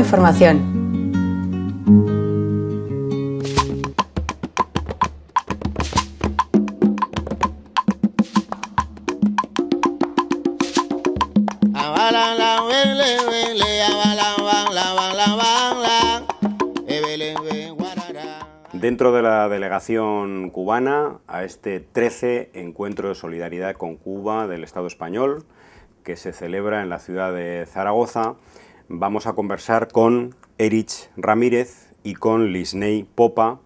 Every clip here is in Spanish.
información. Dentro de la delegación cubana, a este 13 Encuentro de Solidaridad con Cuba del Estado español, que se celebra en la ciudad de Zaragoza, vamos a conversar con Erich Ramírez y con Lisney Popa,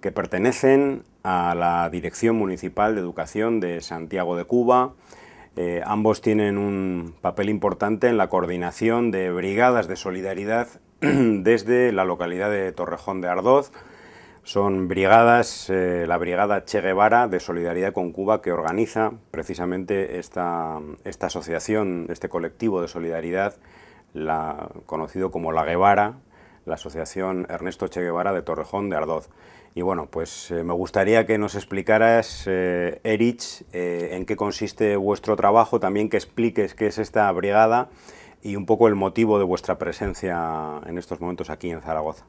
que pertenecen a la Dirección Municipal de Educación de Santiago de Cuba. Eh, ambos tienen un papel importante en la coordinación de brigadas de solidaridad desde la localidad de Torrejón de Ardoz. Son brigadas, eh, la Brigada Che Guevara de Solidaridad con Cuba, que organiza precisamente esta asociación, este colectivo de solidaridad la, conocido como La Guevara, la Asociación Ernesto Che Guevara de Torrejón de Ardoz. Y bueno, pues eh, me gustaría que nos explicaras, eh, Erich, eh, en qué consiste vuestro trabajo, también que expliques qué es esta brigada y un poco el motivo de vuestra presencia en estos momentos aquí en Zaragoza.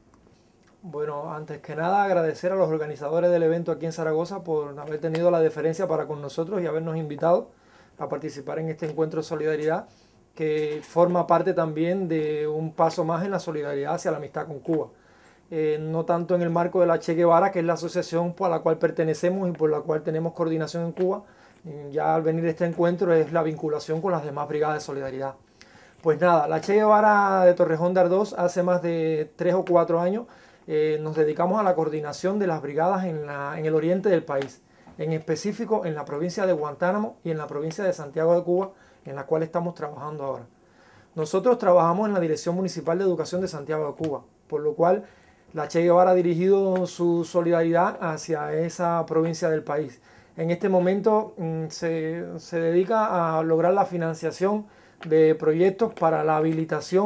Bueno, antes que nada agradecer a los organizadores del evento aquí en Zaragoza por haber tenido la deferencia para con nosotros y habernos invitado a participar en este encuentro de solidaridad que forma parte también de un paso más en la solidaridad hacia la amistad con Cuba. Eh, no tanto en el marco de la Che Guevara, que es la asociación a la cual pertenecemos y por la cual tenemos coordinación en Cuba, eh, ya al venir este encuentro es la vinculación con las demás brigadas de solidaridad. Pues nada, la Che Guevara de Torrejón de Ardós hace más de tres o cuatro años eh, nos dedicamos a la coordinación de las brigadas en, en el oriente del país en específico en la provincia de Guantánamo y en la provincia de Santiago de Cuba, en la cual estamos trabajando ahora. Nosotros trabajamos en la Dirección Municipal de Educación de Santiago de Cuba, por lo cual la Che Guevara ha dirigido su solidaridad hacia esa provincia del país. En este momento mm, se, se dedica a lograr la financiación de proyectos para la habilitación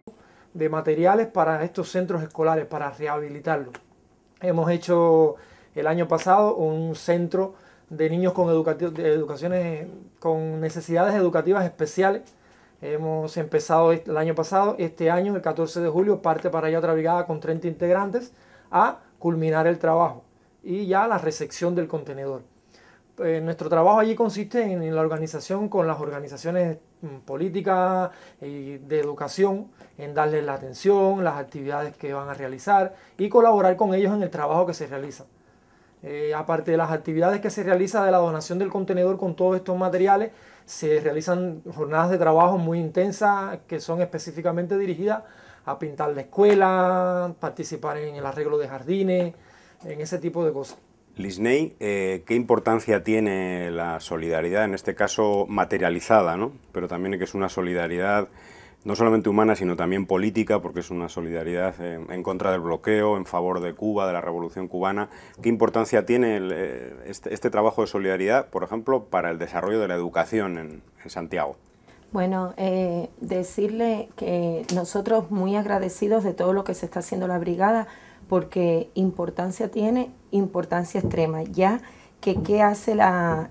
de materiales para estos centros escolares, para rehabilitarlos. Hemos hecho el año pasado un centro de niños con de con necesidades educativas especiales. Hemos empezado el año pasado, este año, el 14 de julio, parte para allá otra brigada con 30 integrantes a culminar el trabajo y ya la recepción del contenedor. Eh, nuestro trabajo allí consiste en, en, la organización con las organizaciones mm, políticas y eh, de educación, en darles la atención, las actividades que van a realizar y colaborar con ellos en el trabajo que se realiza. Eh, aparte de las actividades que se realizan de la donación del contenedor con todos estos materiales, se realizan jornadas de trabajo muy intensas que son específicamente dirigidas a pintar la escuela, participar en el arreglo de jardines, en ese tipo de cosas. Lisney, eh, ¿qué importancia tiene la solidaridad, en este caso materializada, ¿no? pero también que es una solidaridad no solamente humana, sino también política, porque es una solidaridad en, contra del bloqueo, en favor de Cuba, de la revolución cubana. ¿Qué importancia tiene eh, este, este, trabajo de solidaridad, por ejemplo, para el desarrollo de la educación en, Santiago? Bueno, eh, decirle que nosotros muy agradecidos de todo lo que se está haciendo la brigada, porque importancia tiene, importancia extrema, ya que qué hace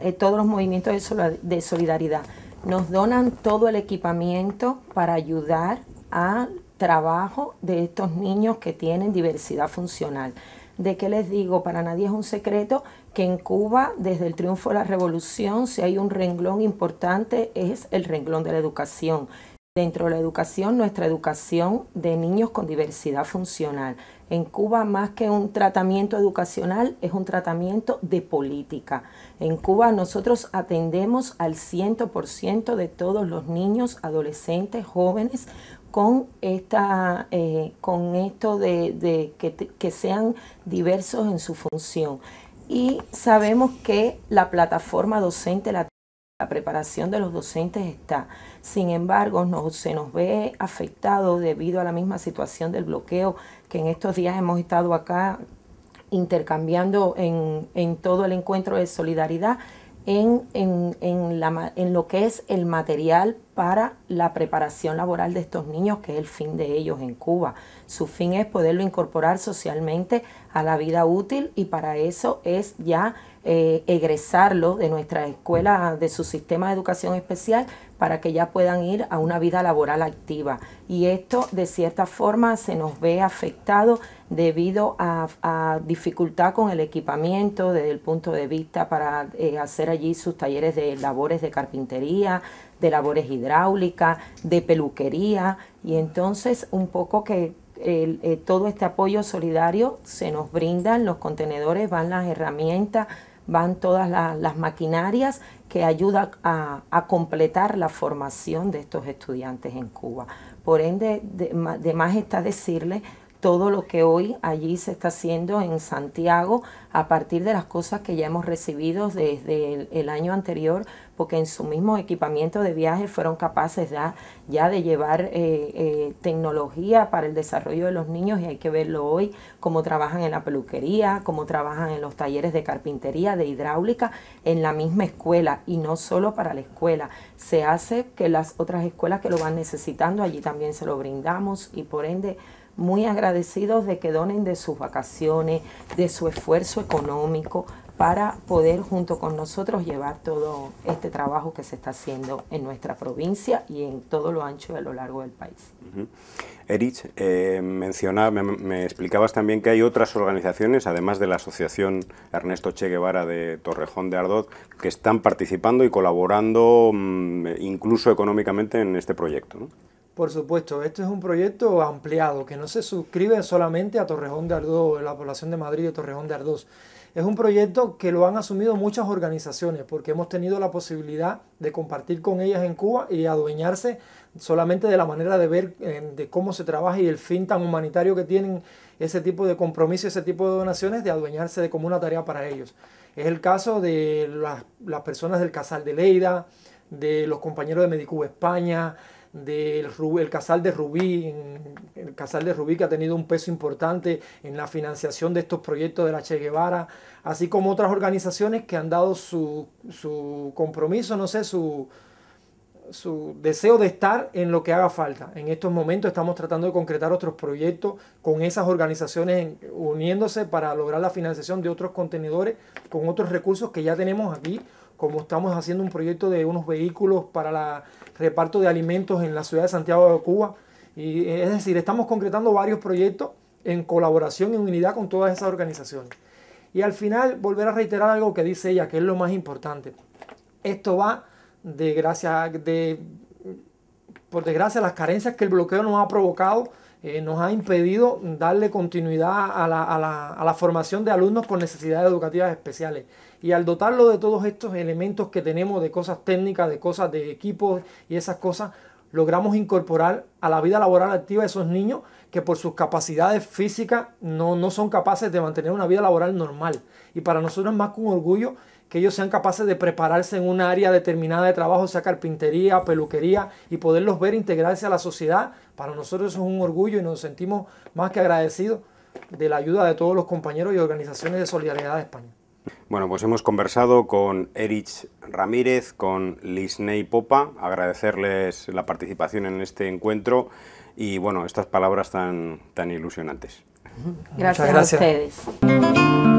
eh, todos los movimientos de solidaridad. Nos donan todo el equipamiento para ayudar al trabajo de estos niños que tienen diversidad funcional. ¿De qué les digo? Para nadie es un secreto que en Cuba, desde el triunfo de la revolución, si hay un renglón importante, es el renglón de la educación. Dentro de la educación, nuestra educación de niños con diversidad funcional. En Cuba más que un tratamiento educacional es un tratamiento de política. En Cuba nosotros atendemos al 100% de todos los niños, adolescentes, jóvenes con, esta, eh, con esto de, que, que sean diversos en su función. Y sabemos que la plataforma docente la la preparación de los docentes está, sin embargo, no, se nos ve afectado debido a la misma situación del bloqueo que en estos días hemos estado acá intercambiando en, todo el encuentro de solidaridad en, en lo que es el material para la preparación laboral de estos niños, que es el fin de ellos en Cuba. Su fin es poderlo incorporar socialmente a la vida útil y para eso es ya eh, egresarlo de nuestra escuela, de su sistema de educación especial, para que ya puedan ir a una vida laboral activa. Y esto, de cierta forma, se nos ve afectado debido a, dificultad con el equipamiento desde el punto de vista para eh, hacer allí sus talleres de labores de carpintería, de labores hidráulicas, de peluquería, y entonces un poco que eh, todo este apoyo solidario se nos brindan, los contenedores van las herramientas van todas las maquinarias que ayudan a, completar la formación de estos estudiantes en Cuba. Por ende, de, más está decirle todo lo que hoy allí se está haciendo en Santiago a partir de las cosas que ya hemos recibido desde el año anterior porque en su mismo equipamiento de viaje fueron capaces ya, ya de llevar eh, eh, tecnología para el desarrollo de los niños y hay que verlo hoy, cómo trabajan en la peluquería, cómo trabajan en los talleres de carpintería, de hidráulica, en la misma escuela y no solo para la escuela. Se hace que las otras escuelas que lo van necesitando, allí también se lo brindamos y por ende muy agradecidos de que donen de sus vacaciones, de su esfuerzo económico para poder junto con nosotros llevar todo este trabajo que se está haciendo en nuestra provincia y en todo lo ancho y a lo largo del país. Erich, eh, me, explicabas también que hay otras organizaciones, además de la Asociación Ernesto Che Guevara de Torrejón de Ardoz, que están participando y colaborando mm, incluso económicamente en este proyecto. Por supuesto, esto es un proyecto ampliado que no se suscribe solamente a Torrejón de Ardoz, la población de Madrid de Torrejón de Ardoz, es un proyecto que lo han asumido muchas organizaciones porque hemos tenido la posibilidad de compartir con ellas en Cuba y adueñarse solamente de la manera de ver eh, de cómo se trabaja y el fin tan humanitario que tienen ese tipo de compromiso, ese tipo de donaciones, de adueñarse de como una tarea para ellos. Es el caso de las, personas del Casal de Leida, de los compañeros de Medicuba España, del el Casal de Rubí, el Casal de Rubí que ha tenido un peso importante en la financiación de estos proyectos de la Che Guevara, así como otras organizaciones que han dado su, su compromiso, no sé, su, su deseo de estar en lo que haga falta. En estos momentos estamos tratando de concretar otros proyectos con esas organizaciones uniéndose para lograr la financiación de otros contenedores con otros recursos que ya tenemos aquí como estamos haciendo un proyecto de unos vehículos para el reparto de alimentos en la ciudad de Santiago de Cuba. Y, eh, es decir, estamos concretando varios proyectos en colaboración, y unidad con todas esas organizaciones. Y al final, volver a reiterar algo que dice ella, que es lo más importante. Esto va de gracias, de, por desgracia, las carencias que el bloqueo nos ha provocado eh, nos ha impedido darle continuidad a la, a, la, a la, formación de alumnos con necesidades educativas especiales. Y al dotarlo de todos estos elementos que tenemos, de cosas técnicas, de cosas de equipos y esas cosas, logramos incorporar a la vida laboral activa de esos niños que por sus capacidades físicas no, son capaces de mantener una vida laboral normal. Y para nosotros es más que un orgullo que ellos sean capaces de prepararse en un área determinada de trabajo, sea carpintería, peluquería, y poderlos ver integrarse a la sociedad. Para nosotros eso es un orgullo y nos sentimos más que agradecidos de la ayuda de todos los compañeros y organizaciones de solidaridad de España. Bueno, pues hemos conversado con Erich Ramírez, con Lisney Popa, agradecerles la participación en este encuentro y bueno, estas palabras tan, tan ilusionantes. Gracias, gracias. a ustedes.